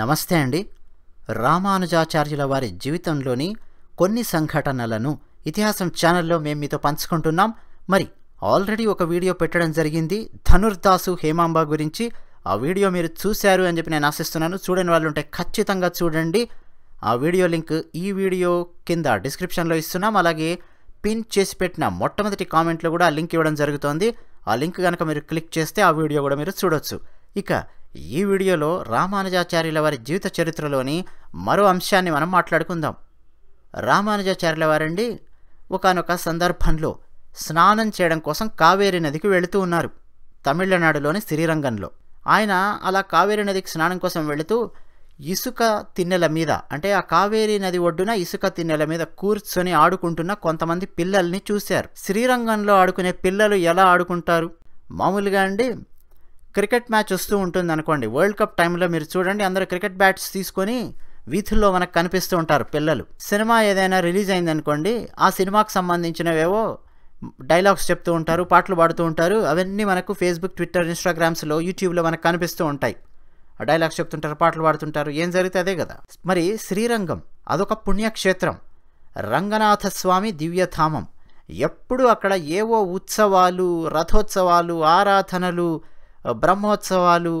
నమస్తే అండి రామానుజాచార్యుల వారి జీవితంలోని కొన్ని సంఘటనలను ఇతిహాసం ఛానల్లో మేము మీతో పంచుకుంటున్నాం మరి ఆల్రెడీ ఒక వీడియో పెట్టడం జరిగింది ధనుర్దాసు హేమాంబ గురించి ఆ వీడియో మీరు చూశారు అని చెప్పి నేను ఆశిస్తున్నాను చూడని వాళ్ళు ఉంటే ఖచ్చితంగా చూడండి ఆ వీడియో లింక్ ఈ వీడియో కింద డిస్క్రిప్షన్లో ఇస్తున్నాం అలాగే పిన్ చేసి పెట్టిన మొట్టమొదటి కామెంట్లో కూడా ఆ లింక్ ఇవ్వడం జరుగుతోంది ఆ లింక్ కనుక మీరు క్లిక్ చేస్తే ఆ వీడియో కూడా మీరు చూడొచ్చు ఇక ఈ వీడియోలో రామానుజాచార్యుల వారి జీవిత చరిత్రలోని మరో అంశాన్ని మనం మాట్లాడుకుందాం రామానుజాచార్యుల వారండి ఒకనొక సందర్భంలో స్నానం చేయడం కోసం కావేరీ నదికి వెళుతూ ఉన్నారు తమిళనాడులోని శ్రీరంగంలో ఆయన అలా కావేరీ నదికి స్నానం కోసం వెళుతూ ఇసుక తిన్నెల మీద అంటే ఆ కావేరీ నది ఒడ్డున ఇసుక తిన్నెల మీద కూర్చొని ఆడుకుంటున్న కొంతమంది పిల్లల్ని చూశారు శ్రీరంగంలో ఆడుకునే పిల్లలు ఎలా ఆడుకుంటారు మామూలుగా అండి క్రికెట్ మ్యాచ్ వస్తూ ఉంటుంది అనుకోండి వరల్డ్ కప్ టైంలో మీరు చూడండి అందరూ క్రికెట్ బ్యాట్స్ తీసుకొని వీధుల్లో మనకు కనిపిస్తూ ఉంటారు పిల్లలు సినిమా ఏదైనా రిలీజ్ అయిందనుకోండి ఆ సినిమాకు సంబంధించినవేవో డైలాగ్స్ చెప్తూ ఉంటారు పాటలు పాడుతూ ఉంటారు అవన్నీ మనకు ఫేస్బుక్ ట్విట్టర్ ఇన్స్టాగ్రామ్స్లో యూట్యూబ్లో మనకు కనిపిస్తూ ఉంటాయి డైలాగ్స్ చెప్తుంటారు పాటలు పాడుతుంటారు ఏం జరిగితే అదే కదా మరి శ్రీరంగం అదొక పుణ్యక్షేత్రం రంగనాథ స్వామి దివ్యధామం ఎప్పుడు అక్కడ ఏవో ఉత్సవాలు రథోత్సవాలు ఆరాధనలు బ్రహ్మోత్సవాలు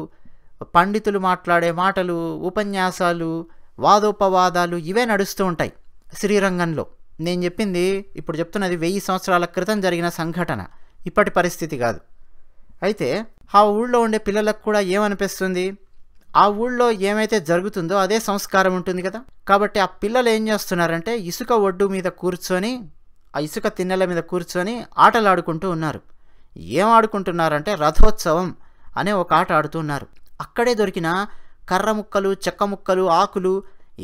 పండితులు మాట్లాడే మాటలు ఉపన్యాసాలు వాదోపవాదాలు ఇవే నడుస్తూ ఉంటాయి శ్రీరంగంలో నేను చెప్పింది ఇప్పుడు చెప్తున్నది వెయ్యి సంవత్సరాల క్రితం జరిగిన సంఘటన ఇప్పటి పరిస్థితి కాదు అయితే ఆ ఊళ్ళో ఉండే పిల్లలకు కూడా ఏమనిపిస్తుంది ఆ ఊళ్ళో ఏమైతే జరుగుతుందో అదే సంస్కారం ఉంటుంది కదా కాబట్టి ఆ పిల్లలు ఏం చేస్తున్నారంటే ఇసుక ఒడ్డు మీద కూర్చొని ఆ ఇసుక తిన్నెల మీద కూర్చొని ఆటలాడుకుంటూ ఉన్నారు ఏం ఆడుకుంటున్నారంటే రథోత్సవం అనే ఒక ఆట ఆడుతున్నారు అక్కడే దొరికిన కర్ర ముక్కలు చెక్క ముక్కలు ఆకులు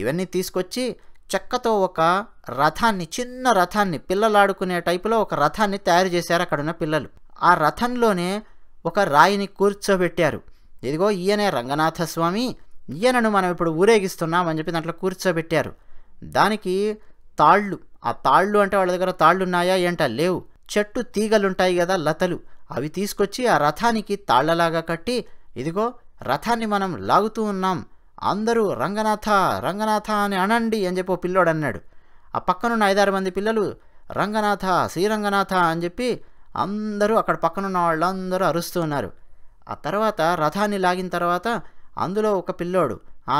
ఇవన్నీ తీసుకొచ్చి చెక్కతో ఒక రథాన్ని చిన్న రథాన్ని పిల్లలాడుకునే టైపులో ఒక రథాన్ని తయారు చేశారు అక్కడున్న పిల్లలు ఆ రథంలోనే ఒక రాయిని కూర్చోబెట్టారు ఇదిగో ఈయనే రంగనాథ స్వామి ఈయనను మనం ఇప్పుడు ఊరేగిస్తున్నామని చెప్పి దాంట్లో కూర్చోబెట్టారు దానికి తాళ్ళు ఆ తాళ్ళు అంటే వాళ్ళ దగ్గర తాళ్ళు ఉన్నాయా ఏంటా లేవు చెట్టు తీగలుంటాయి కదా లతలు అవి తీసుకొచ్చి ఆ రథానికి తాళ్లలాగా కట్టి ఇదిగో రథాన్ని మనం లాగుతూ ఉన్నాం అందరూ రంగనాథ రంగనాథ అని అనండి అని చెప్పి ఓ పిల్లోడు అన్నాడు ఆ పక్కనున్న ఐదారు మంది పిల్లలు రంగనాథ శ్రీరంగనాథ అని చెప్పి అందరూ అక్కడ పక్కనున్న వాళ్ళందరూ అరుస్తూ ఉన్నారు ఆ తర్వాత రథాన్ని లాగిన తర్వాత అందులో ఒక పిల్లోడు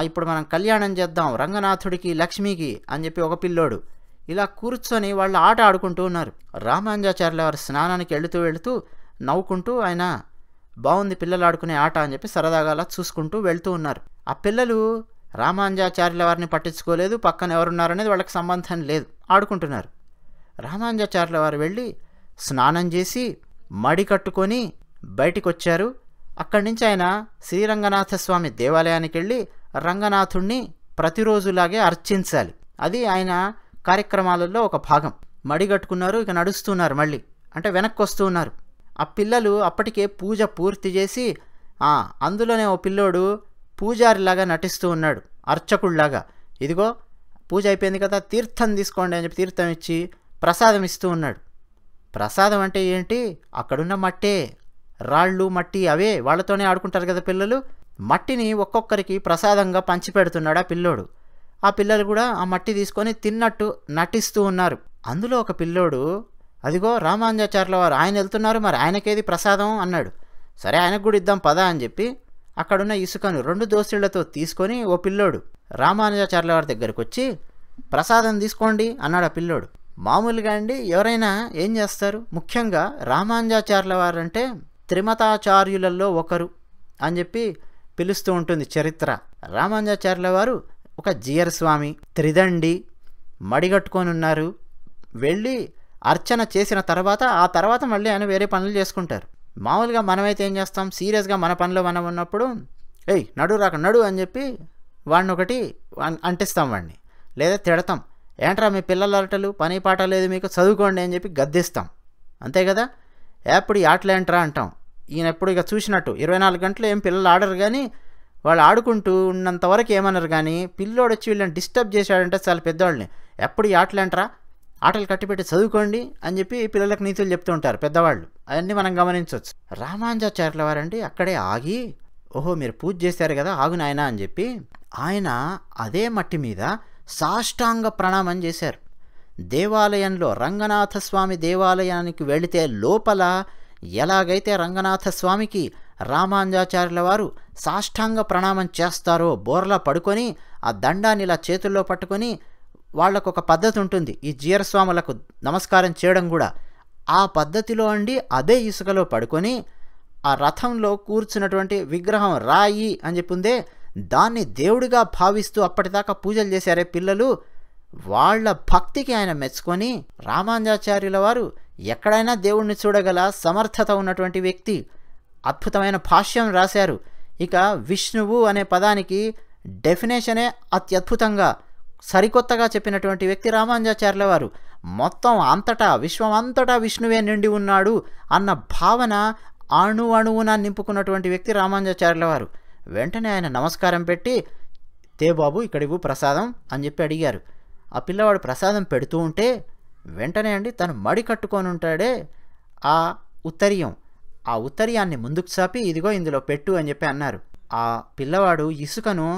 ఇప్పుడు మనం కళ్యాణం చేద్దాం రంగనాథుడికి లక్ష్మికి అని చెప్పి ఒక పిల్లోడు ఇలా కూర్చొని వాళ్ళు ఆట ఆడుకుంటూ ఉన్నారు రామాంజాచార్యుల వారి స్నానానికి వెళుతూ వెళుతూ నవ్వుకుంటూ ఆయన బాగుంది పిల్లలు ఆడుకునే ఆట అని చెప్పి సరదాగా అలా చూసుకుంటూ వెళ్తూ ఉన్నారు ఆ పిల్లలు రామాంజాచార్యుల వారిని పట్టించుకోలేదు పక్కన ఎవరున్నారనేది వాళ్ళకి సంబంధం లేదు ఆడుకుంటున్నారు రామాంజాచార్యుల వారు వెళ్ళి స్నానం చేసి మడి కట్టుకొని బయటికి వచ్చారు అక్కడి నుంచి ఆయన శ్రీరంగనాథ స్వామి దేవాలయానికి వెళ్ళి రంగనాథుణ్ణి ప్రతిరోజులాగే అర్చించాలి అది ఆయన కార్యక్రమాలలో ఒక భాగం మడి కట్టుకున్నారు ఇక నడుస్తున్నారు మళ్ళీ అంటే వెనక్కి వస్తూ ఉన్నారు ఆ పిల్లలు అప్పటికే పూజ పూర్తి చేసి అందులోనే ఓ పిల్లోడు పూజారిలాగా నటిస్తూ ఉన్నాడు అర్చకుడిలాగా ఇదిగో పూజ అయిపోయింది కదా తీర్థం తీసుకోండి అని చెప్పి తీర్థం ఇచ్చి ప్రసాదం ఇస్తూ ఉన్నాడు ప్రసాదం అంటే ఏంటి అక్కడున్న మట్టే రాళ్ళు మట్టి అవే వాళ్ళతోనే ఆడుకుంటారు కదా పిల్లలు మట్టిని ఒక్కొక్కరికి ప్రసాదంగా పంచిపెడుతున్నాడు ఆ పిల్లోడు ఆ పిల్లలు కూడా ఆ మట్టి తీసుకొని తిన్నట్టు నటిస్తూ ఉన్నారు అందులో ఒక పిల్లోడు అదిగో రామాంజాచార్యుల వారు ఆయన వెళ్తున్నారు మరి ఆయనకేది ప్రసాదం అన్నాడు సరే ఆయనకు కూడా ఇద్దాం పదా అని చెప్పి అక్కడున్న ఇసుకను రెండు దోసిళ్లతో తీసుకొని ఓ పిల్లోడు రామానుజాచార్యుల వారి దగ్గరకు వచ్చి ప్రసాదం తీసుకోండి అన్నాడు ఆ పిల్లోడు మామూలుగా అండి ఎవరైనా ఏం చేస్తారు ముఖ్యంగా రామానుజాచార్యుల వారంటే త్రిమతాచార్యులలో ఒకరు అని చెప్పి పిలుస్తూ ఉంటుంది చరిత్ర రామానుజాచార్యుల వారు ఒక జీయర్ స్వామి త్రిదండి మడిగట్టుకొని ఉన్నారు వెళ్ళి అర్చన చేసిన తర్వాత ఆ తర్వాత మళ్ళీ ఆయన వేరే పనులు చేసుకుంటారు మామూలుగా మనమైతే ఏం చేస్తాం సీరియస్గా మన పనిలో మనం ఉన్నప్పుడు ఏయ్ నడు రాక నడు అని చెప్పి వాడిని ఒకటి అంటిస్తాం వాడిని లేదా తిడతాం ఏంట్రా మీ పిల్లల అరటలు పని పాట లేదు మీకు చదువుకోండి అని చెప్పి గద్దిస్తాం అంతే కదా ఎప్పుడు ఆటలేంట్రా అంటాం ఈయన ఎప్పుడు ఇక చూసినట్టు ఇరవై నాలుగు గంటలు ఏం పిల్లలు ఆడరు కానీ వాళ్ళు ఆడుకుంటూ ఉన్నంతవరకు ఏమన్నారు కానీ పిల్లోడు వచ్చి వీళ్ళని డిస్టర్బ్ చేశాడంటే చాలా పెద్దవాళ్ళని ఎప్పుడు ఆటలేంట్రా ఆటలు కట్టిపెట్టి చదువుకోండి అని చెప్పి పిల్లలకు నీతులు చెప్తూ ఉంటారు పెద్దవాళ్ళు అవన్నీ మనం గమనించవచ్చు రామానుజాచార్యుల వారండి అక్కడే ఆగి ఓహో మీరు పూజ చేశారు కదా ఆగు నాయన అని చెప్పి ఆయన అదే మట్టి మీద సాష్టాంగ ప్రణామం చేశారు దేవాలయంలో రంగనాథస్వామి దేవాలయానికి వెళితే లోపల ఎలాగైతే రంగనాథస్వామికి రామాంజాచార్యుల వారు సాష్టాంగ ప్రణామం చేస్తారో బోర్లా పడుకొని ఆ దండాన్ని ఇలా చేతుల్లో పట్టుకొని వాళ్ళకు ఒక పద్ధతి ఉంటుంది ఈ జీరస్వాములకు నమస్కారం చేయడం కూడా ఆ పద్ధతిలో అండి అదే ఇసుకలో పడుకొని ఆ రథంలో కూర్చున్నటువంటి విగ్రహం రాయి అని చెప్పుందే దాన్ని దేవుడిగా భావిస్తూ అప్పటిదాకా పూజలు చేశారే పిల్లలు వాళ్ళ భక్తికి ఆయన మెచ్చుకొని రామాంజాచార్యుల వారు ఎక్కడైనా దేవుణ్ణి చూడగల సమర్థత ఉన్నటువంటి వ్యక్తి అద్భుతమైన భాష్యం రాశారు ఇక విష్ణువు అనే పదానికి డెఫినేషనే అత్యద్భుతంగా సరికొత్తగా చెప్పినటువంటి వ్యక్తి రామానుజాచార్యుల వారు మొత్తం అంతటా విశ్వం అంతటా విష్ణువే నిండి ఉన్నాడు అన్న భావన అణు అణువున నింపుకున్నటువంటి వ్యక్తి రామానుజాచార్యుల వారు వెంటనే ఆయన నమస్కారం పెట్టి తే బాబు ఇక్కడివ్వు ప్రసాదం అని చెప్పి అడిగారు ఆ పిల్లవాడు ప్రసాదం పెడుతూ ఉంటే వెంటనే అండి తను మడి కట్టుకొని ఉంటాడే ఆ ఉత్తరీయం ఆ ఉత్తరీయాన్ని ముందుకు చాపి ఇదిగో ఇందులో పెట్టు అని చెప్పి అన్నారు ఆ పిల్లవాడు ఇసుకను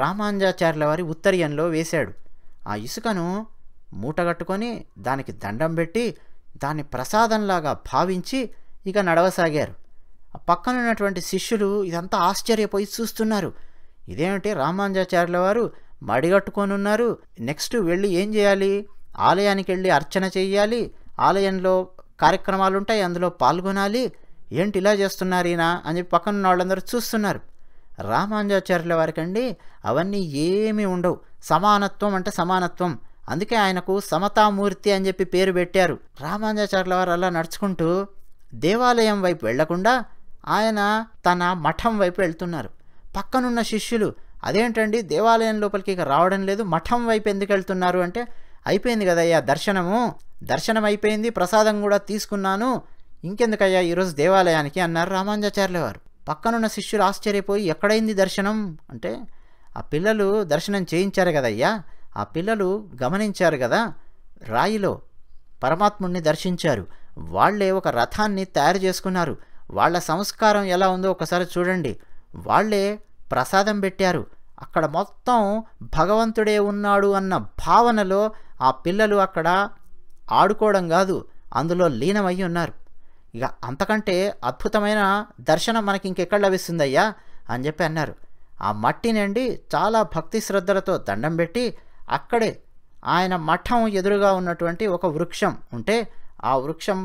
రామాంజాచార్యుల వారి ఉత్తర్యంలో వేశాడు ఆ ఇసుకను మూటగట్టుకొని దానికి దండం పెట్టి దాన్ని ప్రసాదంలాగా భావించి ఇక నడవసాగారు ఆ పక్కనున్నటువంటి శిష్యులు ఇదంతా ఆశ్చర్యపోయి చూస్తున్నారు ఇదేమిటి రామాంజాచార్యుల వారు మడిగట్టుకొని ఉన్నారు నెక్స్ట్ వెళ్ళి ఏం చేయాలి ఆలయానికి వెళ్ళి అర్చన చేయాలి ఆలయంలో కార్యక్రమాలు ఉంటాయి అందులో పాల్గొనాలి ఏంటి ఇలా చేస్తున్నారు ఈయన అని చెప్పి పక్కనున్న వాళ్ళందరూ చూస్తున్నారు రామానుజాచార్యుల వారికండి అవన్నీ ఏమీ ఉండవు సమానత్వం అంటే సమానత్వం అందుకే ఆయనకు సమతామూర్తి అని చెప్పి పేరు పెట్టారు రామానుజాచార్యుల వారు అలా నడుచుకుంటూ దేవాలయం వైపు వెళ్లకుండా ఆయన తన మఠం వైపు వెళ్తున్నారు పక్కనున్న శిష్యులు అదేంటండి దేవాలయం లోపలికి ఇక రావడం లేదు మఠం వైపు ఎందుకు వెళ్తున్నారు అంటే అయిపోయింది కదయ్యా దర్శనము దర్శనం అయిపోయింది ప్రసాదం కూడా తీసుకున్నాను ఇంకెందుకయ్యా ఈరోజు దేవాలయానికి అన్నారు రామానుజాచార్యుల వారు పక్కనున్న శిష్యులు ఆశ్చర్యపోయి ఎక్కడైంది దర్శనం అంటే ఆ పిల్లలు దర్శనం చేయించారు కదయ్యా ఆ పిల్లలు గమనించారు కదా రాయిలో పరమాత్ముడిని దర్శించారు వాళ్లే ఒక రథాన్ని తయారు చేసుకున్నారు వాళ్ళ సంస్కారం ఎలా ఉందో ఒకసారి చూడండి వాళ్లే ప్రసాదం పెట్టారు అక్కడ మొత్తం భగవంతుడే ఉన్నాడు అన్న భావనలో ఆ పిల్లలు అక్కడ ఆడుకోవడం కాదు అందులో లీనమయ్యి ఉన్నారు ఇక అంతకంటే అద్భుతమైన దర్శనం మనకి ఇంకెక్కడ లభిస్తుందయ్యా అని చెప్పి అన్నారు ఆ మట్టి నిండి చాలా భక్తి శ్రద్ధలతో దండం పెట్టి అక్కడే ఆయన మఠం ఎదురుగా ఉన్నటువంటి ఒక వృక్షం ఉంటే ఆ వృక్షం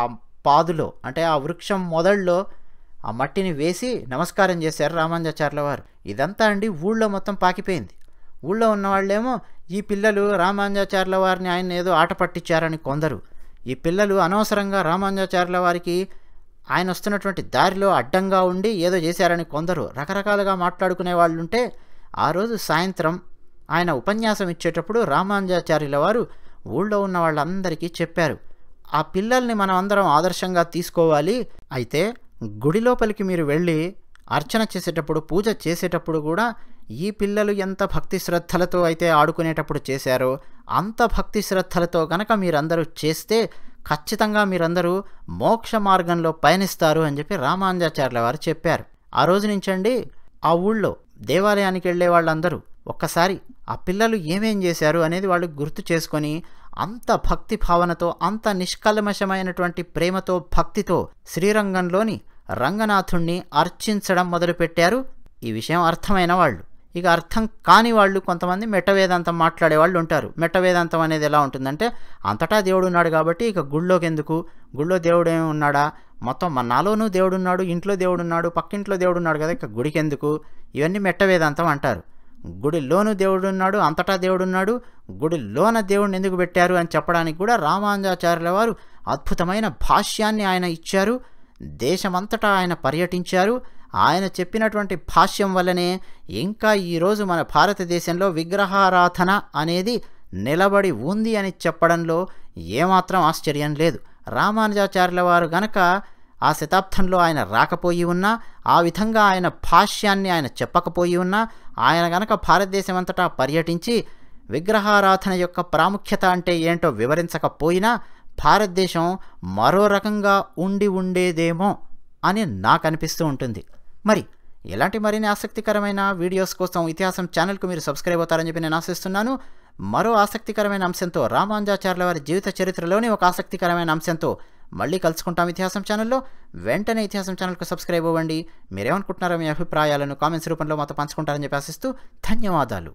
ఆ పాదులో అంటే ఆ వృక్షం మొదళ్ళలో ఆ మట్టిని వేసి నమస్కారం చేశారు రామానుజాచార్యుల వారు ఇదంతా అండి ఊళ్ళో మొత్తం పాకిపోయింది ఊళ్ళో ఉన్న వాళ్ళేమో ఈ పిల్లలు రామానుజాచార్యుల వారిని ఆయన ఏదో ఆట పట్టించారని కొందరు ఈ పిల్లలు అనవసరంగా రామానుజాచార్యుల వారికి ఆయన వస్తున్నటువంటి దారిలో అడ్డంగా ఉండి ఏదో చేశారని కొందరు రకరకాలుగా మాట్లాడుకునే వాళ్ళు ఉంటే ఆ రోజు సాయంత్రం ఆయన ఉపన్యాసం ఇచ్చేటప్పుడు రామానుజాచార్యుల వారు ఊళ్ళో ఉన్న వాళ్ళందరికీ చెప్పారు ఆ పిల్లల్ని మనం అందరం ఆదర్శంగా తీసుకోవాలి అయితే గుడి లోపలికి మీరు వెళ్ళి అర్చన చేసేటప్పుడు పూజ చేసేటప్పుడు కూడా ఈ పిల్లలు ఎంత భక్తి శ్రద్ధలతో అయితే ఆడుకునేటప్పుడు చేశారో అంత భక్తి శ్రద్ధలతో గనక మీరందరూ చేస్తే ఖచ్చితంగా మీరందరూ మోక్ష మార్గంలో పయనిస్తారు అని చెప్పి రామానుజాచార్యుల వారు చెప్పారు ఆ రోజు నుంచండి ఆ ఊళ్ళో దేవాలయానికి వెళ్ళే వాళ్ళందరూ ఒక్కసారి ఆ పిల్లలు ఏమేం చేశారు అనేది వాళ్ళు గుర్తు చేసుకొని అంత భక్తి భావనతో అంత నిష్కల్మషమైనటువంటి ప్రేమతో భక్తితో శ్రీరంగంలోని రంగనాథుణ్ణి అర్చించడం మొదలుపెట్టారు ఈ విషయం అర్థమైన వాళ్ళు ఇక అర్థం కాని వాళ్ళు కొంతమంది మెట్టవేదాంతం మాట్లాడే వాళ్ళు ఉంటారు మెట్టవేదాంతం అనేది ఎలా ఉంటుందంటే అంతటా దేవుడు ఉన్నాడు కాబట్టి ఇక గుళ్ళోకి ఎందుకు గుళ్ళో దేవుడు ఏమి ఉన్నాడా మొత్తం మన నాలోనూ దేవుడు ఉన్నాడు ఇంట్లో దేవుడు ఉన్నాడు పక్కింట్లో దేవుడు ఉన్నాడు కదా ఇక గుడికి ఎందుకు ఇవన్నీ మెట్టవేదాంతం అంటారు గుడిలోను దేవుడు ఉన్నాడు అంతటా దేవుడు ఉన్నాడు గుడిలోన దేవుడిని ఎందుకు పెట్టారు అని చెప్పడానికి కూడా రామానుజాచార్యుల వారు అద్భుతమైన భాష్యాన్ని ఆయన ఇచ్చారు దేశమంతటా ఆయన పర్యటించారు ఆయన చెప్పినటువంటి భాష్యం వల్లనే ఇంకా ఈరోజు మన భారతదేశంలో విగ్రహారాధన అనేది నిలబడి ఉంది అని చెప్పడంలో ఏమాత్రం ఆశ్చర్యం లేదు రామానుజాచార్యుల వారు గనక ఆ శతాబ్దంలో ఆయన రాకపోయి ఉన్నా ఆ విధంగా ఆయన భాష్యాన్ని ఆయన చెప్పకపోయి ఉన్నా ఆయన గనక భారతదేశం అంతటా పర్యటించి విగ్రహారాధన యొక్క ప్రాముఖ్యత అంటే ఏంటో వివరించకపోయినా భారతదేశం మరో రకంగా ఉండి ఉండేదేమో అని నాకు అనిపిస్తూ ఉంటుంది మరి ఇలాంటి మరిన్ని ఆసక్తికరమైన వీడియోస్ కోసం ఇతిహాసం ఛానల్కు మీరు సబ్స్క్రైబ్ అవుతారని చెప్పి నేను ఆశిస్తున్నాను మరో ఆసక్తికరమైన అంశంతో రామాంజాచార్యుల వారి జీవిత చరిత్రలోని ఒక ఆసక్తికరమైన అంశంతో మళ్ళీ కలుసుకుంటాం ఇతిహాసం ఛానల్లో వెంటనే ఇతిహాసం ఛానల్కు సబ్స్క్రైబ్ అవ్వండి మీరేమనుకుంటున్నారో మీ అభిప్రాయాలను కామెంట్స్ రూపంలో మాతో పంచుకుంటారని చెప్పి ఆశిస్తూ ధన్యవాదాలు